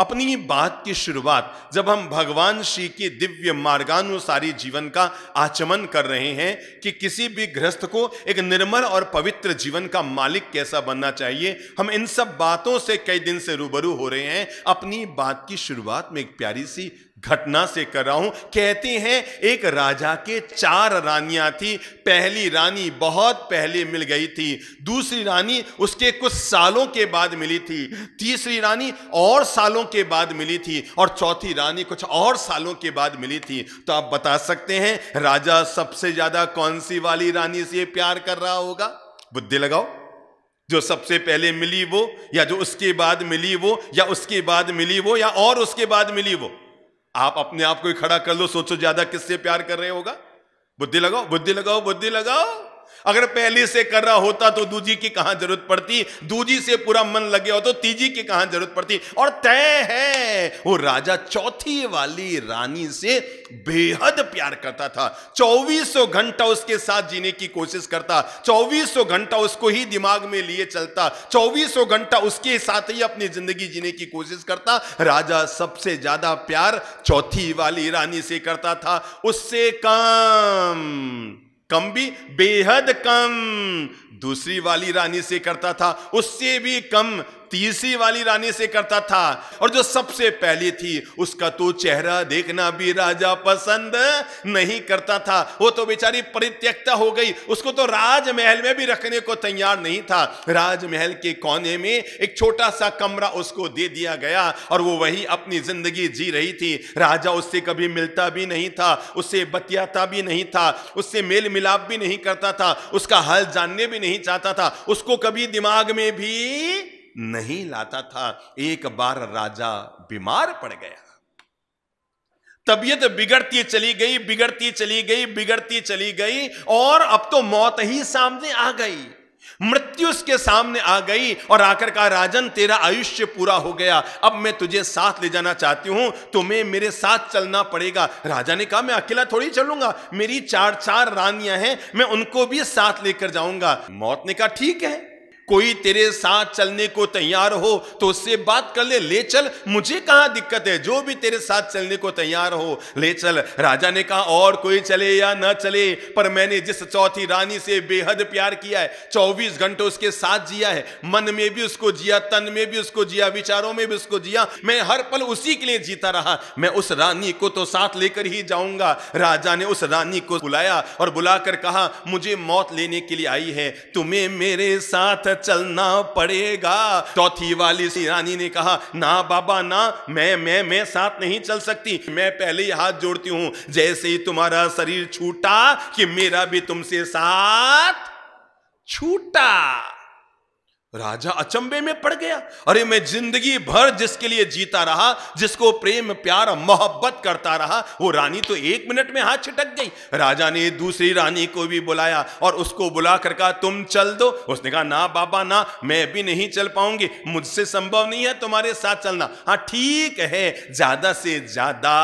अपनी बात की शुरुआत जब हम भगवान श्री के दिव्य मार्गानुसारी जीवन का आचमन कर रहे हैं कि किसी भी गृहस्थ को एक निर्मल और पवित्र जीवन का मालिक कैसा बनना चाहिए हम इन सब बातों से कई दिन से रूबरू हो रहे हैं अपनी बात की शुरुआत में एक प्यारी सी घटना से कर रहा हूं कहते हैं एक राजा के चार रानियां थी पहली रानी बहुत पहले मिल गई थी दूसरी रानी उसके कुछ सालों के बाद मिली थी तीसरी रानी और सालों के बाद मिली थी और चौथी रानी कुछ और सालों के बाद मिली थी तो आप बता सकते हैं राजा सबसे ज्यादा कौन सी वाली रानी से प्यार कर रहा होगा बुद्धि लगाओ जो सबसे पहले मिली वो या जो उसके बाद मिली वो या उसके बाद मिली वो या और उसके बाद मिली वो आप अपने आप को ही खड़ा कर लो सोचो ज्यादा किससे प्यार कर रहे होगा बुद्धि लगाओ बुद्धि लगाओ बुद्धि लगाओ अगर पहले से कर रहा होता तो दूजी की कहां जरूरत पड़ती दूजी से पूरा मन लगे हो तो तीजी की कहां जरूरत पड़ती और तय है वो राजा चौथी वाली रानी से बेहद प्यार करता था चौबीसों घंटा उसके साथ जीने की कोशिश करता चौबीसों घंटा उसको ही दिमाग में लिए चलता चौबीसों घंटा उसके साथ ही अपनी जिंदगी जीने की कोशिश करता राजा सबसे ज्यादा प्यार चौथी वाली रानी से करता था उससे काम कम भी बेहद कम दूसरी वाली रानी से करता था उससे भी कम तीसरी वाली रानी से करता था और जो सबसे पहली थी उसका तो चेहरा देखना भी राजा पसंद नहीं करता था वो तो बेचारी परित्यक्ता हो गई उसको तो राजमहल में भी रखने को तैयार नहीं था राजमहल के कोने में एक छोटा सा कमरा उसको दे दिया गया और वो वही अपनी जिंदगी जी रही थी राजा उससे कभी मिलता भी नहीं था उससे बतियाता भी नहीं था उससे मेल मिलाप भी नहीं करता था उसका हल जानने भी नहीं चाहता था उसको कभी दिमाग में भी नहीं लाता था एक बार राजा बीमार पड़ गया तबीयत बिगड़ती चली गई बिगड़ती चली गई बिगड़ती चली गई और अब तो मौत ही सामने आ गई मृत्यु उसके सामने आ गई और आकर कहा राजन तेरा आयुष्य पूरा हो गया अब मैं तुझे साथ ले जाना चाहती हूं तुम्हें मेरे साथ चलना पड़ेगा राजा ने कहा मैं अकेला थोड़ी चलूंगा मेरी चार चार रानियां हैं मैं उनको भी साथ लेकर जाऊंगा मौत ने कहा ठीक है कोई तेरे साथ चलने को तैयार हो तो उससे बात कर ले ले चल मुझे कहाँ दिक्कत है जो भी तेरे साथ चलने को तैयार हो ले चल राजा ने कहा और कोई चले या न चले पर मैंने जिस चौथी रानी से बेहद प्यार किया है चौबीस घंटे उसके साथ जिया है मन में भी उसको जिया तन में भी उसको जिया विचारों में भी उसको जिया मैं हर पल उसी के लिए जीता रहा मैं उस रानी को तो साथ लेकर ही जाऊंगा राजा ने उस रानी को बुलाया और बुलाकर कहा मुझे मौत लेने के लिए आई है तुम्हें मेरे साथ चलना पड़ेगा चौथी वाली सिरानी ने कहा ना बाबा ना मैं मैं मैं साथ नहीं चल सकती मैं पहले ही हाथ जोड़ती हूं जैसे ही तुम्हारा शरीर छूटा कि मेरा भी तुमसे साथ छूटा राजा अचंबे में पड़ गया अरे मैं जिंदगी भर जिसके लिए जीता रहा जिसको प्रेम प्यार मोहब्बत करता रहा वो रानी तो एक मिनट में हाथ छिटक गई राजा ने दूसरी रानी को भी बुलाया और उसको बुलाकर कहा तुम चल दो उसने कहा ना बाबा ना मैं भी नहीं चल पाऊंगी मुझसे संभव नहीं है तुम्हारे साथ चलना हाँ ठीक है ज्यादा से ज्यादा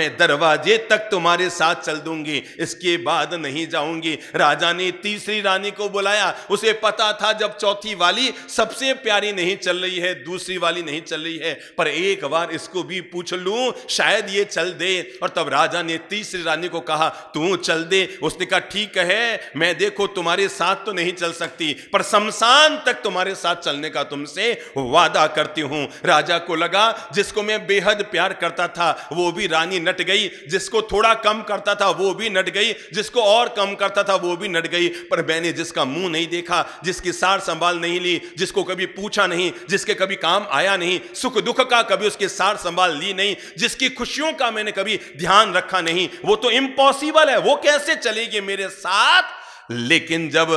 मैं दरवाजे तक तुम्हारे साथ चल दूंगी इसके बाद नहीं जाऊंगी राजा ने तीसरी रानी को बुलाया उसे पता था जब चौथी वाली वाली सबसे प्यारी नहीं चल रही है दूसरी वाली नहीं चल रही है पर एक बार इसको भी पूछ लूं शायद ये चल दे और तब राजा ने तीसरी रानी को कहा तू चल दे उसने कहा ठीक है मैं देखो तुम्हारे साथ तो नहीं चल सकती पर शमशान तक तुम्हारे साथ चलने का तुमसे वादा करती हूं राजा को लगा जिसको मैं बेहद प्यार करता था वो भी रानी नट गई जिसको थोड़ा कम करता था वो भी नट गई जिसको और कम करता था वो भी नट गई पर मैंने जिसका मुंह नहीं देखा जिसकी सार संभाल नहीं ली जिसको कभी पूछा नहीं जिसके कभी काम आया नहीं सुख दुख का कभी उसके सार संभाल ली नहीं जिसकी खुशियों का मैंने कभी ध्यान रखा नहीं वो तो इम्पॉसिबल है वो कैसे चलेगी मेरे साथ लेकिन जब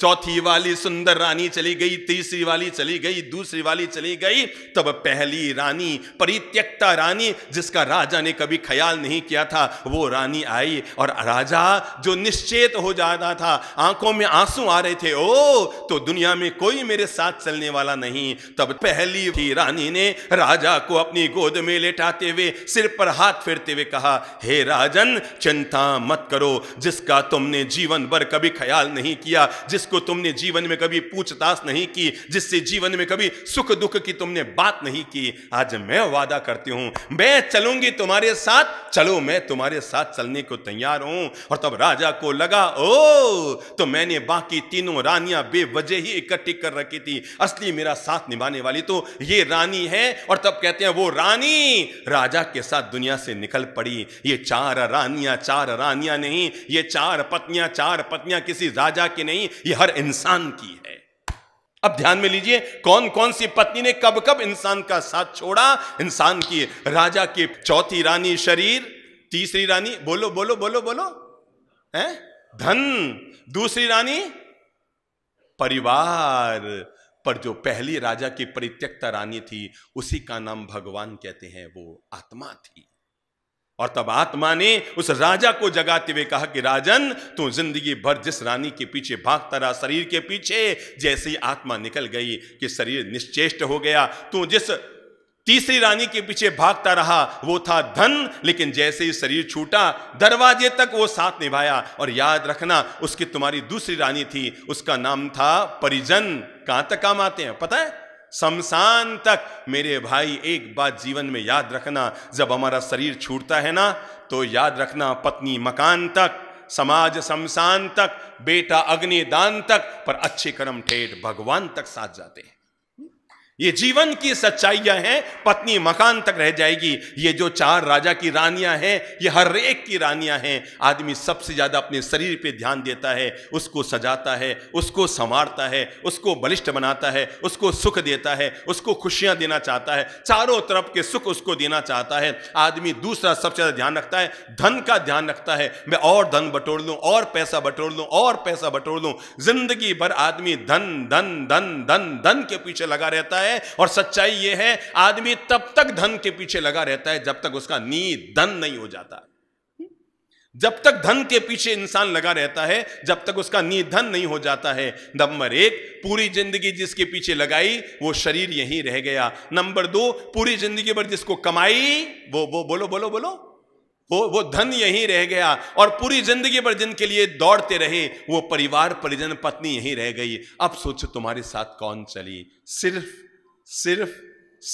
चौथी वाली सुंदर रानी चली गई तीसरी वाली चली गई दूसरी वाली चली गई तब पहली रानी परित्यक्ता रानी जिसका राजा ने कभी ख्याल नहीं किया था वो रानी आई और राजा जो निश्चेत हो जा रहा था आंखों में आंसू आ रहे थे ओ तो दुनिया में कोई मेरे साथ चलने वाला नहीं तब पहली ही रानी ने राजा को अपनी गोद में लेटाते हुए सिर पर हाथ फेरते हुए कहा हे राजन चिंता मत करो जिसका तुमने जीवन भर कभी ख्याल नहीं किया जिस जिसको तुमने जीवन में कभी पूछताछ नहीं की जिससे जीवन में कभी सुख दुख की तुमने बात नहीं की आज मैं वादा करती हूं मैं चलूंगी तुम्हारे साथ चलो मैं तुम्हारे साथ चलने को तैयार हूं और तब राजा को लगा ओ तो मैंने बाकी तीनों रानियां बेवजह ही इकट्ठी कर रखी थी असली मेरा साथ निभाने वाली तो ये रानी है और तब कहते हैं वो रानी राजा के साथ दुनिया से निकल पड़ी ये चार रानियां चार रानियां नहीं ये चार पत्नियां चार पत्नियां किसी राजा की नहीं ये हर इंसान की है अब ध्यान में लीजिए कौन कौन सी पत्नी ने कब कब इंसान का साथ छोड़ा इंसान की राजा की चौथी रानी शरीर तीसरी रानी बोलो बोलो बोलो बोलो हैं धन दूसरी रानी परिवार पर जो पहली राजा की परित्यक्ता रानी थी उसी का नाम भगवान कहते हैं वो आत्मा थी और तब आत्मा ने उस राजा को जगाते हुए कहा कि राजन तू जिंदगी भर जिस रानी के पीछे भागता रहा शरीर के पीछे जैसे ही आत्मा निकल गई कि शरीर निश्चेष्ट हो गया तू जिस तीसरी रानी के पीछे भागता रहा वो था धन लेकिन जैसे ही शरीर छूटा दरवाजे तक वो साथ निभाया और याद रखना उसकी तुम्हारी दूसरी रानी थी उसका नाम था परिजन कहां तक काम आते हैं पता है शमशान तक मेरे भाई एक बात जीवन में याद रखना जब हमारा शरीर छूटता है ना तो याद रखना पत्नी मकान तक समाज शमशान तक बेटा अग्निदान तक पर अच्छे कर्म ठेठ भगवान तक साथ जाते हैं ये जीवन की सच्चाइयां हैं पत्नी मकान तक रह जाएगी ये जो चार राजा की रानियां हैं ये हर एक की रानियां हैं आदमी सबसे ज़्यादा अपने शरीर पे ध्यान देता है उसको सजाता है उसको संवारता है उसको बलिष्ठ बनाता है उसको सुख देता है उसको खुशियां देना चाहता है चारों तरफ के सुख उसको देना चाहता है आदमी दूसरा सबसे ज़्यादा ध्यान रखता है धन का ध्यान रखता है मैं और धन बटोर लूँ और पैसा बटोर लूँ और पैसा बटोर लूँ जिंदगी भर आदमी धन धन धन धन धन के पीछे लगा रहता है है और सच्चाई यह है आदमी तब तक धन के पीछे लगा रहता है जब तक उसका नी धन नहीं हो जाता जब तक धन के पीछे इंसान लगा रहता है जब तक उसका नी धन नहीं हो जाता है नंबर एक पूरी जिंदगी जिसके पीछे लगाई वो शरीर यहीं रह गया नंबर दो पूरी जिंदगी भर जिसको कमाई वो वो बोलो बोलो बोलो वो वो धन यहीं रह गया और पूरी जिंदगी भर जिनके लिए दौड़ते रहे वो परिवार परिजन पत्नी यहीं रह गई अब सोचो तुम्हारे साथ कौन चली सिर्फ सिर्फ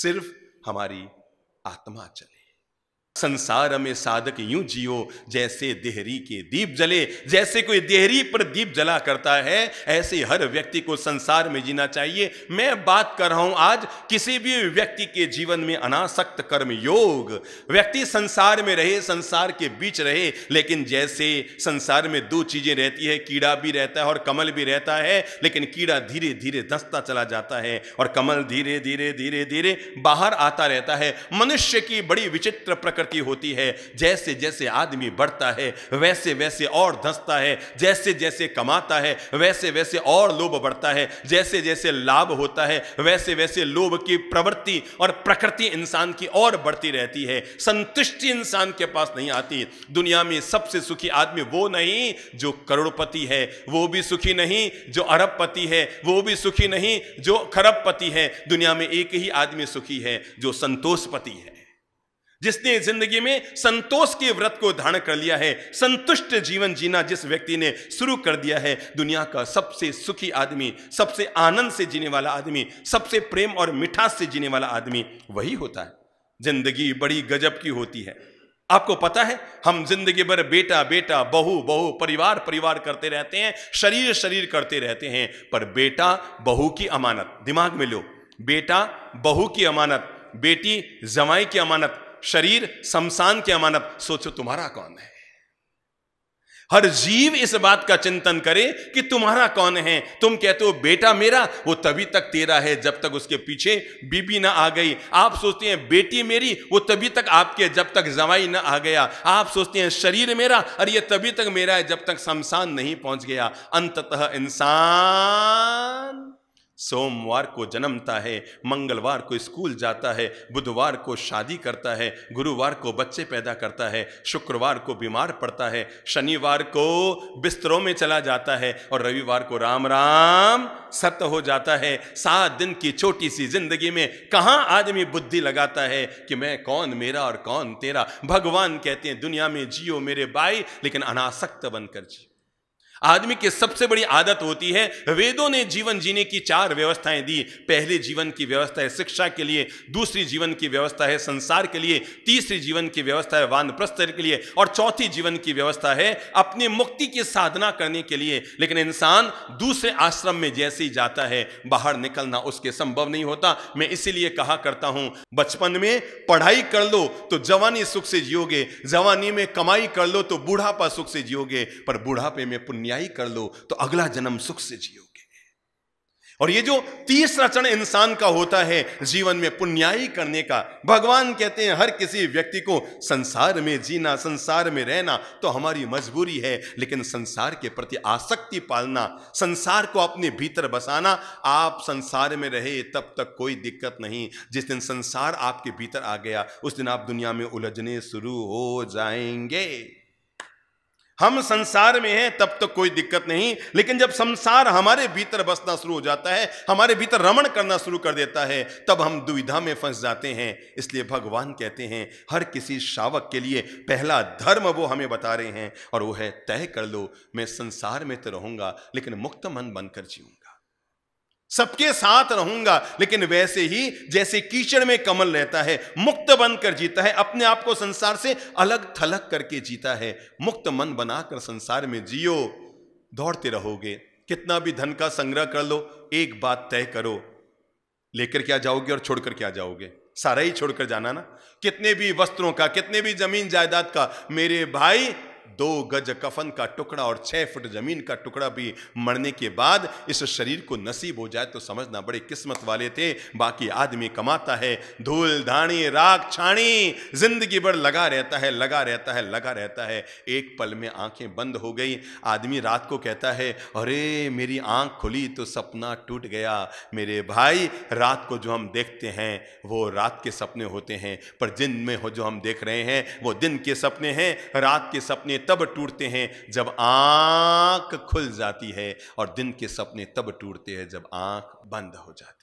सिर्फ हमारी आत्मा चले संसार में साधक यूं जियो जैसे देहरी के दीप जले जैसे कोई देहरी पर दीप जला करता है ऐसे हर व्यक्ति को संसार में जीना चाहिए मैं बात कर रहा हूं आज किसी भी व्यक्ति के जीवन में अनासक्त कर्म योग व्यक्ति संसार में रहे संसार के बीच रहे लेकिन जैसे संसार में दो चीजें रहती है कीड़ा भी रहता है और कमल भी रहता है लेकिन कीड़ा धीरे धीरे दस्ता चला जाता है और कमल धीरे धीरे धीरे धीरे बाहर आता रहता है मनुष्य की बड़ी विचित्र प्रकृति की होती है जैसे जैसे आदमी बढ़ता है वैसे वैसे और धंसता है जैसे जैसे कमाता है वैसे वैसे और लोभ बढ़ता है जैसे जैसे लाभ होता है वैसे वैसे लोभ की प्रवृत्ति और प्रकृति इंसान की और बढ़ती रहती है संतुष्टि इंसान के पास नहीं आती दुनिया में सबसे सुखी आदमी वो नहीं जो करोड़पति है वो भी सुखी नहीं जो अरबपति है वो भी सुखी नहीं जो खरबपति है दुनिया में एक ही आदमी सुखी है जो संतोषपति है जिसने जिंदगी में संतोष के व्रत को धारण कर लिया है संतुष्ट जीवन जीना जिस व्यक्ति ने शुरू कर दिया है दुनिया का सबसे सुखी आदमी सबसे आनंद से जीने वाला आदमी सबसे प्रेम और मिठास से जीने वाला आदमी वही होता है जिंदगी बड़ी गजब की होती है आपको पता है हम जिंदगी भर बेटा बेटा बहु बहु परिवार परिवार करते रहते हैं शरीर शरीर करते रहते हैं पर बेटा बहू की अमानत दिमाग में लो बेटा बहू की अमानत बेटी जमाई की अमानत शरीर शमशान की अमानत सोचो तुम्हारा कौन है हर जीव इस बात का चिंतन करे कि तुम्हारा कौन है तुम कहते हो बेटा मेरा वो तभी तक तेरा है जब तक उसके पीछे बीबी ना आ गई आप सोचते हैं बेटी मेरी वो तभी तक आपके जब तक जवाई ना आ गया आप सोचते हैं शरीर मेरा और ये तभी तक मेरा है जब तक शमशान नहीं पहुंच गया अंततः इंसान सोमवार को जन्मता है मंगलवार को स्कूल जाता है बुधवार को शादी करता है गुरुवार को बच्चे पैदा करता है शुक्रवार को बीमार पड़ता है शनिवार को बिस्तरों में चला जाता है और रविवार को राम राम सत्य हो जाता है सात दिन की छोटी सी जिंदगी में कहाँ आदमी बुद्धि लगाता है कि मैं कौन मेरा और कौन तेरा भगवान कहते हैं दुनिया में जियो मेरे भाई लेकिन अनासक्त बनकर जियो आदमी की सबसे बड़ी आदत होती है वेदों ने जीवन जीने की चार व्यवस्थाएं दी पहले जीवन की व्यवस्था है शिक्षा के लिए दूसरी जीवन की व्यवस्था है संसार के लिए तीसरी जीवन की व्यवस्था है वान प्रस्तर के लिए और चौथी जीवन की व्यवस्था है अपनी मुक्ति की साधना करने के लिए लेकिन इंसान दूसरे आश्रम में जैसे ही जाता है बाहर निकलना उसके संभव नहीं होता मैं इसीलिए कहा करता हूं बचपन में पढ़ाई कर लो तो जवानी सुख से जियोगे जवानी में कमाई कर लो तो बूढ़ापा सुख से जियोगे पर बूढ़ापे में पुण्य अनुयायी कर लो तो अगला जन्म सुख से जियोगे और ये जो तीसरा चरण इंसान का होता है जीवन में पुण्यायी करने का भगवान कहते हैं हर किसी व्यक्ति को संसार में जीना संसार में रहना तो हमारी मजबूरी है लेकिन संसार के प्रति आसक्ति पालना संसार को अपने भीतर बसाना आप संसार में रहे तब तक कोई दिक्कत नहीं जिस दिन संसार आपके भीतर आ गया उस दिन आप दुनिया में उलझने शुरू हो जाएंगे हम संसार में हैं तब तक तो कोई दिक्कत नहीं लेकिन जब संसार हमारे भीतर बसना शुरू हो जाता है हमारे भीतर रमण करना शुरू कर देता है तब हम दुविधा में फंस जाते हैं इसलिए भगवान कहते हैं हर किसी शावक के लिए पहला धर्म वो हमें बता रहे हैं और वो है तय कर लो मैं संसार में तो रहूँगा लेकिन मुक्त मन बनकर जीऊँ सबके साथ रहूंगा लेकिन वैसे ही जैसे कीचड़ में कमल रहता है मुक्त बनकर जीता है अपने आप को संसार से अलग थलग करके जीता है मुक्त मन बनाकर संसार में जियो दौड़ते रहोगे कितना भी धन का संग्रह कर लो एक बात तय करो लेकर क्या जाओगे और छोड़कर क्या जाओगे सारा ही छोड़कर जाना ना कितने भी वस्त्रों का कितने भी जमीन जायदाद का मेरे भाई दो गज कफन का टुकड़ा और छः फुट जमीन का टुकड़ा भी मरने के बाद इस शरीर को नसीब हो जाए तो समझना बड़े किस्मत वाले थे बाकी आदमी कमाता है धूल धाणी राग छाणी जिंदगी भर लगा रहता है लगा रहता है लगा रहता है एक पल में आंखें बंद हो गई आदमी रात को कहता है अरे मेरी आंख खुली तो सपना टूट गया मेरे भाई रात को जो हम देखते हैं वो रात के सपने होते हैं पर दिन में हो जो हम देख रहे हैं वो दिन के सपने हैं रात के सपने सपने तब टूटते हैं जब आंख खुल जाती है और दिन के सपने तब टूटते हैं जब आंख बंद हो जाती है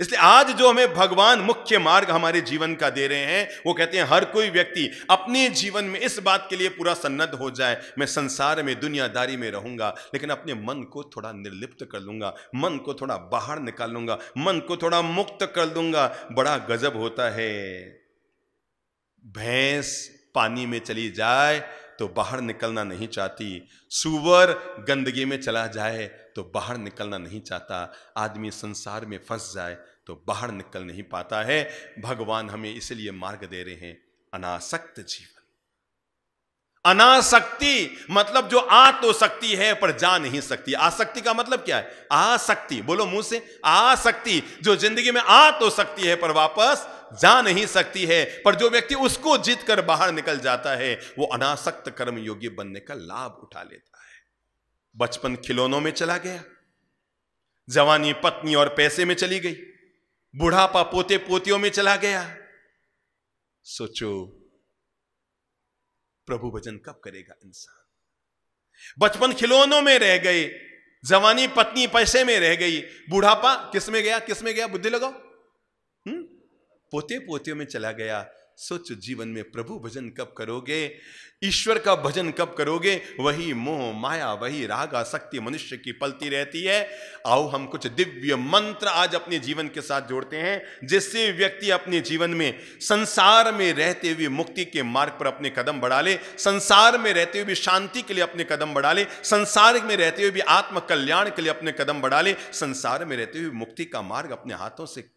इसलिए आज जो हमें भगवान मुख्य मार्ग हमारे जीवन का दे रहे हैं वो कहते हैं हर कोई व्यक्ति अपने जीवन में इस बात के लिए पूरा सन्नद्ध हो जाए मैं संसार में दुनियादारी में रहूंगा लेकिन अपने मन को थोड़ा निर्लिप्त कर लूंगा मन को थोड़ा बाहर निकाल लूंगा मन को थोड़ा मुक्त कर दूंगा बड़ा गजब होता है भैंस पानी में चली जाए तो बाहर निकलना नहीं चाहती सुअर गंदगी में चला जाए तो बाहर निकलना नहीं चाहता आदमी संसार में फंस जाए तो बाहर निकल नहीं पाता है भगवान हमें इसलिए मार्ग दे रहे हैं अनासक्त जीवन अनाशक्ति मतलब जो आ तो सकती है पर जा नहीं सकती आसक्ति का मतलब क्या है आसक्ति बोलो मुंह से आसक्ति जो जिंदगी में आ तो सकती है पर वापस जा नहीं सकती है पर जो व्यक्ति उसको जीत कर बाहर निकल जाता है वो अनासक्त कर्म योगी बनने का लाभ उठा लेता है बचपन खिलौनों में चला गया जवानी पत्नी और पैसे में चली गई बुढ़ापा पोते पोतियों में चला गया सोचो प्रभु भजन कब करेगा इंसान बचपन खिलौनों में रह गए जवानी पत्नी पैसे में रह गई बुढ़ापा किस में गया किस में गया बुद्धि लगाओ हम्म? पोते पोतियों में चला गया सोचो जीवन में प्रभु भजन कब करोगे ईश्वर का भजन कब करोगे वही मोह माया वही राग आसक्ति मनुष्य की पलती रहती है आओ हम कुछ दिव्य मंत्र आज अपने जीवन के साथ जोड़ते हैं जिससे व्यक्ति अपने जीवन में संसार में रहते हुए मुक्ति के मार्ग पर अपने कदम बढ़ा ले संसार में रहते हुए शांति के लिए अपने कदम बढ़ा ले संसार में रहते हुए भी आत्म कल्याण के लिए अपने कदम बढ़ा ले संसार में रहते हुए मुक्ति का मार्ग अपने हाथों से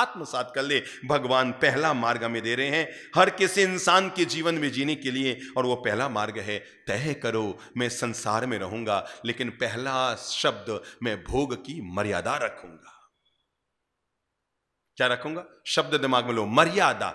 आत्मसात कर ले भगवान पहला मार्ग हमें दे रहे हैं हर किसी इंसान के जीवन में जीने के लिए और वो पहला मार्ग है तय करो मैं संसार में रहूंगा लेकिन पहला शब्द मैं भोग की मर्यादा रखूंगा क्या रखूंगा शब्द दिमाग में लो मर्यादा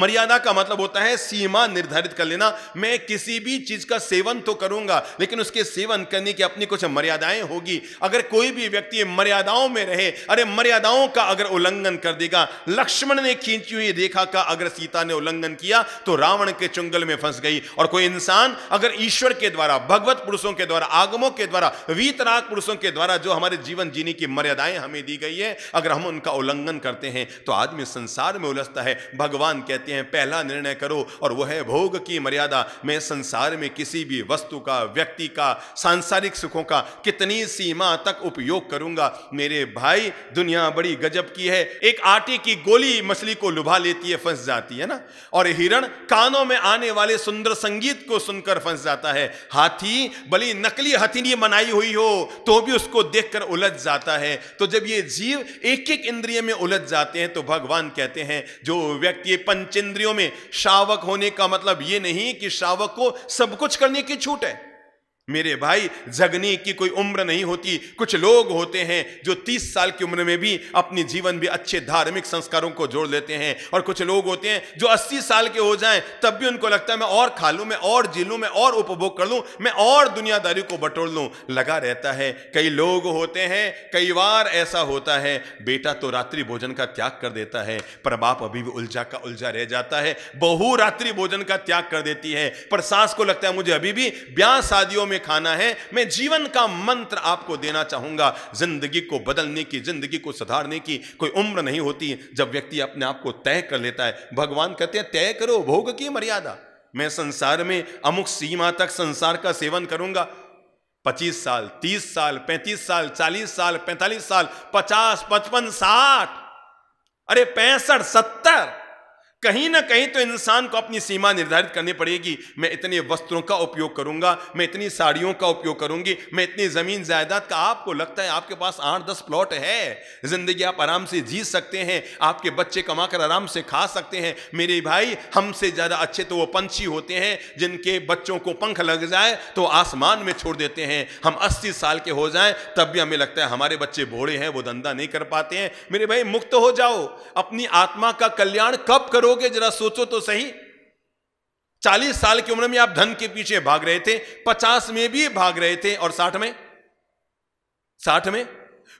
मर्यादा का मतलब होता है सीमा निर्धारित कर लेना मैं किसी भी चीज का सेवन तो करूंगा लेकिन उसके सेवन करने की अपनी कुछ मर्यादाएं होगी अगर कोई भी व्यक्ति मर्यादाओं में रहे अरे मर्यादाओं का अगर उल्लंघन कर देगा लक्ष्मण ने खींची हुई रेखा का अगर सीता ने उल्लंघन किया तो रावण के चुंगल में फंस गई और कोई इंसान अगर ईश्वर के द्वारा भगवत पुरुषों के द्वारा आगमों के द्वारा वीतराग पुरुषों के द्वारा जो हमारे जीवन जीने की मर्यादाएं हमें दी गई है अगर हम उनका उल्लंघन करते हैं तो आदमी संसार में उलझता है भगवान कहते हैं पहला निर्णय करो और वह है भोग की मर्यादा मैं संसार में किसी भी वस्तु का व्यक्ति का सांसारिक सुखों का कितनी सीमा तक उपयोग करूंगा मेरे भाई दुनिया बड़ी गजब की है एक आटे की गोली मछली को लुभा लेती है फंस जाती है ना और हिरण कानों में आने वाले सुंदर संगीत को सुनकर फंस जाता है हाथी बली नकली हथिनी बनाई हुई हो तो भी उसको देखकर उलझ जाता है तो जब ये जीव एक एक इंद्रिय में उलझ जाता जाते हैं तो भगवान कहते हैं जो व्यक्ति पंच इंद्रियों में शावक होने का मतलब ये नहीं कि शावक को सब कुछ करने की छूट है मेरे भाई जगने की कोई उम्र नहीं होती कुछ लोग होते हैं जो 30 साल की उम्र में भी अपनी जीवन भी अच्छे धार्मिक संस्कारों को जोड़ लेते हैं और कुछ लोग होते हैं जो 80 साल के हो जाएं तब भी उनको लगता है मैं और खा लूँ मैं और जी लूँ मैं और उपभोग कर लूँ मैं और दुनियादारी को बटोर लूँ लगा रहता है कई लोग होते हैं कई बार ऐसा होता है बेटा तो रात्रि भोजन का त्याग कर देता है पर बाप अभी भी उलझा का उलझा रह जाता है बहु रात्रि भोजन का त्याग कर देती है पर सास को लगता है मुझे अभी भी ब्याह शादियों में में खाना है मैं जीवन का मंत्र आपको देना चाहूंगा जिंदगी को बदलने की जिंदगी को सुधारने की कोई उम्र नहीं होती जब व्यक्ति अपने आप को तय कर लेता है भगवान कहते हैं तय करो भोग की मर्यादा मैं संसार में अमुक सीमा तक संसार का सेवन करूंगा पच्चीस साल तीस साल पैंतीस साल चालीस साल पैंतालीस साल पचास पचपन साठ अरे पैंसठ सत्तर कहीं ना कहीं तो इंसान को अपनी सीमा निर्धारित करनी पड़ेगी मैं इतने वस्त्रों का उपयोग करूंगा मैं इतनी साड़ियों का उपयोग करूंगी मैं इतनी ज़मीन जायदाद का आपको लगता है आपके पास आठ दस प्लॉट है ज़िंदगी आप आराम से जी सकते हैं आपके बच्चे कमाकर आराम से खा सकते हैं मेरे भाई हमसे ज़्यादा अच्छे तो वो पंछी होते हैं जिनके बच्चों को पंख लग जाए तो आसमान में छोड़ देते हैं हम अस्सी साल के हो जाए तब भी हमें लगता है हमारे बच्चे भोड़े हैं वो धंधा नहीं कर पाते हैं मेरे भाई मुक्त हो जाओ अपनी आत्मा का कल्याण कब करो करोगे जरा सोचो तो सही चालीस साल की उम्र में आप धन के पीछे भाग रहे थे पचास में भी भाग रहे थे और साठ में साठ में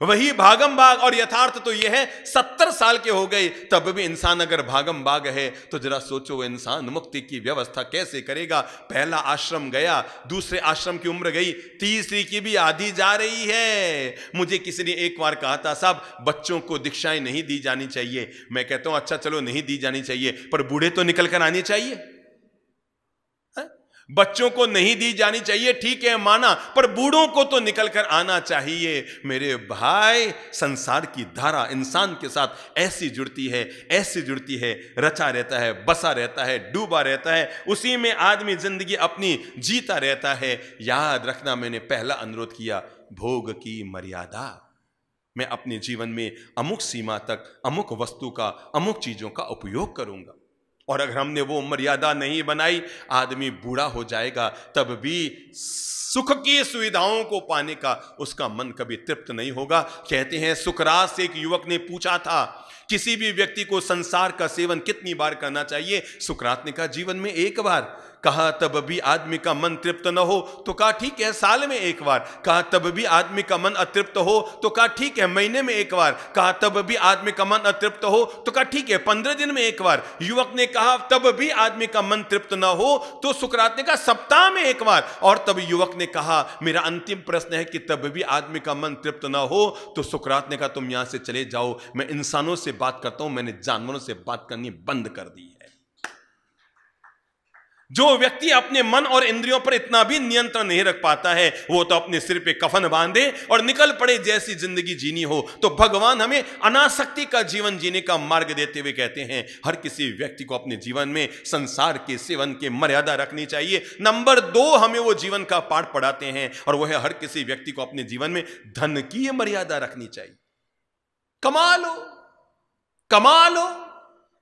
वही भागम बाग और यथार्थ तो यह है सत्तर साल के हो गए तब भी इंसान अगर भागम बाग है तो जरा सोचो इंसान मुक्ति की व्यवस्था कैसे करेगा पहला आश्रम गया दूसरे आश्रम की उम्र गई तीसरी की भी आधी जा रही है मुझे किसी ने एक बार कहा था साहब बच्चों को दीक्षाएं नहीं दी जानी चाहिए मैं कहता हूं अच्छा चलो नहीं दी जानी चाहिए पर बूढ़े तो निकल कर आने चाहिए बच्चों को नहीं दी जानी चाहिए ठीक है माना पर बूढ़ों को तो निकल कर आना चाहिए मेरे भाई संसार की धारा इंसान के साथ ऐसी जुड़ती है ऐसी जुड़ती है रचा रहता है बसा रहता है डूबा रहता है उसी में आदमी जिंदगी अपनी जीता रहता है याद रखना मैंने पहला अनुरोध किया भोग की मर्यादा मैं अपने जीवन में अमुक सीमा तक अमुक वस्तु का अमुक चीज़ों का उपयोग करूंगा और अगर हमने वो मर्यादा नहीं बनाई आदमी बूढ़ा हो जाएगा तब भी सुख की सुविधाओं को पाने का उसका मन कभी तृप्त नहीं होगा कहते हैं सुखराज से एक युवक ने पूछा था किसी भी व्यक्ति को संसार का सेवन कितनी बार करना चाहिए सुकरात ने कहा जीवन में एक बार कहा तब भी आदमी का मन तृप्त न हो तो कहा ठीक है साल में एक बार कहा तब भी आदमी का मन अतृप्त हो तो कहा ठीक है महीने में एक बार कहा तब भी आदमी का मन अतृप्त हो तो कहा ठीक है पंद्रह दिन में एक बार युवक ने कहा तब भी आदमी का मन तृप्त न हो तो सुकरात ने कहा सप्ताह में एक बार और तब युवक ने कहा मेरा अंतिम प्रश्न है कि तब भी आदमी का मन तृप्त न हो तो सुकरात ने कहा तुम यहां से चले जाओ मैं इंसानों से बात करता हूं मैंने जानवरों से बात करनी बंद कर दी जो व्यक्ति अपने मन और इंद्रियों पर इतना भी नियंत्रण नहीं रख पाता है वो तो अपने सिर पे कफन बांधे और निकल पड़े जैसी जिंदगी जीनी हो तो भगवान हमें अनासक्ति का जीवन जीने का मार्ग देते हुए कहते हैं हर किसी व्यक्ति को अपने जीवन में संसार के सेवन के मर्यादा रखनी चाहिए नंबर दो हमें वो जीवन का पाठ पढ़ाते हैं और वह हर किसी व्यक्ति को अपने जीवन में धन की मर्यादा रखनी चाहिए कमा लो कमा लो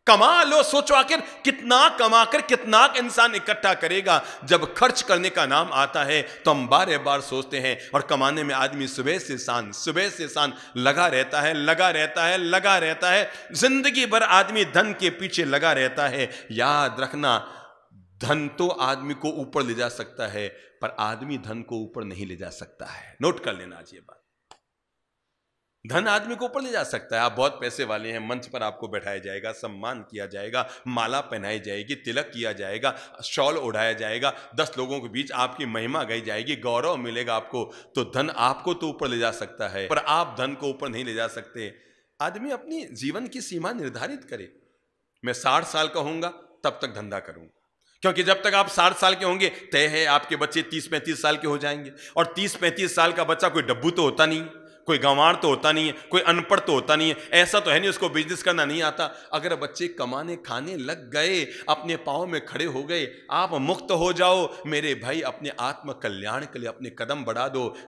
कमा लो सोचो आखिर कितना कमा कर कितना इंसान इकट्ठा करेगा जब खर्च करने का नाम आता है तो हम बार बार सोचते हैं और कमाने में आदमी सुबह से शाम सुबह से शाम लगा रहता है लगा रहता है लगा रहता है जिंदगी भर आदमी धन के पीछे लगा रहता है याद रखना धन तो आदमी को ऊपर ले जा सकता है पर आदमी धन को ऊपर नहीं ले जा सकता है नोट कर लेना आज ये बात धन आदमी को ऊपर ले जा सकता है आप बहुत पैसे वाले हैं मंच पर आपको बैठाया जाएगा सम्मान किया जाएगा माला पहनाई जाएगी तिलक किया जाएगा शॉल ओढ़ाया जाएगा दस लोगों के बीच आपकी महिमा गई जाएगी गौरव मिलेगा आपको तो धन आपको तो ऊपर ले जा सकता है पर आप धन को ऊपर नहीं ले जा सकते आदमी अपनी जीवन की सीमा निर्धारित करे मैं साठ साल का होऊंगा तब तक धंधा करूंगा क्योंकि जब तक आप साठ साल के होंगे तय है आपके बच्चे तीस पैंतीस साल के हो जाएंगे और तीस पैंतीस साल का बच्चा कोई डब्बू तो होता नहीं है कोई गंवार तो होता नहीं है कोई अनपढ़ तो होता नहीं है ऐसा तो है नहीं उसको बिजनेस करना नहीं आता अगर बच्चे कमाने खाने लग गए अपने पाँव में खड़े हो गए आप मुक्त हो जाओ मेरे भाई अपने आत्म कल्याण के लिए अपने कदम बढ़ा दो